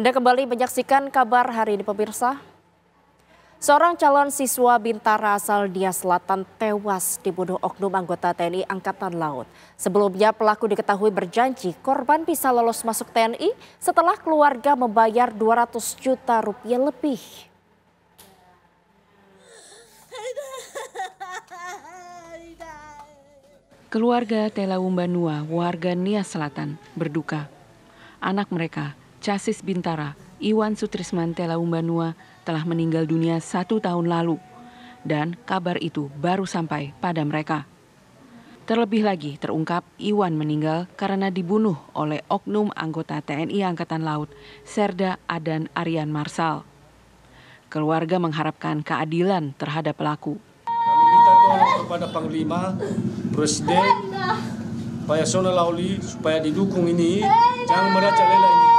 Anda kembali menyaksikan kabar hari ini pemirsa. Seorang calon siswa Bintara asal Dia Selatan tewas dibunuh oknum anggota TNI Angkatan Laut. Sebelumnya pelaku diketahui berjanji korban bisa lolos masuk TNI setelah keluarga membayar 200 juta rupiah lebih. Keluarga Telaumbanua warga Nia Selatan, berduka. Anak mereka, Casis Bintara, Iwan Sutrisman Tela Umbanua telah meninggal dunia satu tahun lalu dan kabar itu baru sampai pada mereka. Terlebih lagi terungkap Iwan meninggal karena dibunuh oleh oknum anggota TNI Angkatan Laut Serda Adan Aryan Marsal. Keluarga mengharapkan keadilan terhadap pelaku. Kami minta tolong kepada Panglima, Presiden, Pak Yasona Lauli supaya didukung ini, jangan lela ini.